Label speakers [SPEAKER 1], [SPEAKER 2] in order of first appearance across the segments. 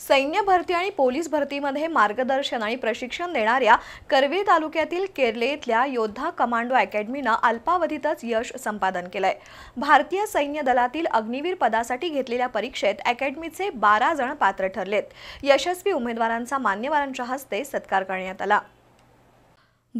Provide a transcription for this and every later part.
[SPEAKER 1] सैन्य भरती आणि पोलीस भरतीमध्ये मार्गदर्शन आणि प्रशिक्षण देणाऱ्या करवे तालुक्यातील केरले इथल्या योद्धा कमांडो अकॅडमीनं अल्पावधीतच यश संपादन केलंय भारतीय सैन्य दलातील अग्निवीर पदासाठी घेतलेल्या परीक्षेत अकॅडमीचे बारा जण पात्र ठरलेत यशस्वी उमेदवारांचा मान्यवरांच्या हस्ते सत्कार करण्यात आला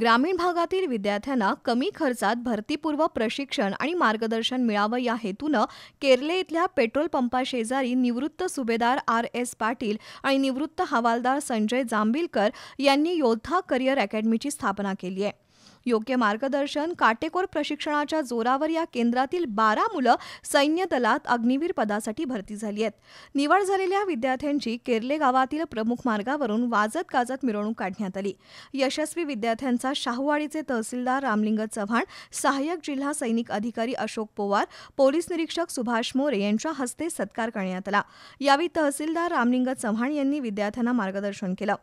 [SPEAKER 1] ग्रामीण भागातील विद्यार्थ्यांना कमी खर्चात भरतीपूर्व प्रशिक्षण आणि मार्गदर्शन मिळावं या हेतूनं केरले इथल्या पेट्रोल पंपाशेजारी निवृत्त सुभेदार आर एस पाटील आणि निवृत्त हवालदार संजय जांबिलकर यांनी योद्धा करिअर अकॅडमीची स्थापना केली आहे योग्य मार्गदर्शन काटेकोर प्रशिक्षणाच्या जोरावर या केंद्रातील बारा मुलं सैन्य दलात अग्निवीर पदासाठी भरती झाली आहेत निवड झालेल्या विद्यार्थ्यांची केरले गावातील प्रमुख मार्गावरून वाजत गाजत मिरवणूक काढण्यात आली यशस्वी विद्यार्थ्यांचा शाहूवाडीचे तहसीलदार रामलिंग चव्हाण सहाय्यक जिल्हा सैनिक अधिकारी अशोक पोवार पोलीस निरीक्षक सुभाष मोरे यांच्या हस्ते सत्कार करण्यात आला यावेळी तहसीलदार रामलिंग चव्हाण यांनी विद्यार्थ्यांना मार्गदर्शन केलं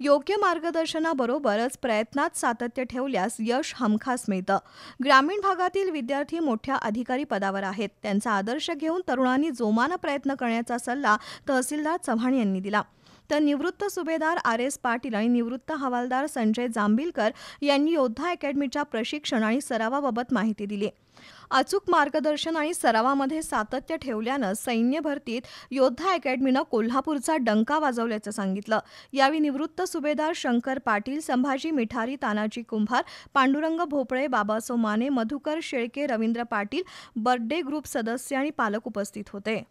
[SPEAKER 1] योग्य मार्गदर्शनाबरोबरच प्रयत्नात सातत्य ठेवल्यास यश हमखास मिळतं ग्रामीण भागातील विद्यार्थी मोठ्या अधिकारी पदावर आहेत त्यांचा आदर्श घेऊन तरुणांनी जोमानं प्रयत्न करण्याचा सल्ला तहसीलदार चव्हाण यांनी दिला तर निवृत्त सुभेदार आर एस पाटील आणि निवृत्त हवालदार संजय जांभिलकर यांनी योद्धा अकॅडमीच्या प्रशिक्षण आणि सरावाबाबत माहिती दिली अचूक मार्गदर्शन आणि सरावामध्ये सातत्य ठेवल्यानं सैन्य भरतीत योद्धा अकॅडमीनं कोल्हापूरचा डंका वाजवल्याचं सांगितलं यावेळी निवृत्त सुभेदार शंकर पाटील संभाजी मिठारी तानाजी कुंभार पांडुरंग भोपळे बाबासो माने मधुकर शेळके रवींद्र पाटील बर्थडे ग्रुप सदस्य आणि पालक उपस्थित होते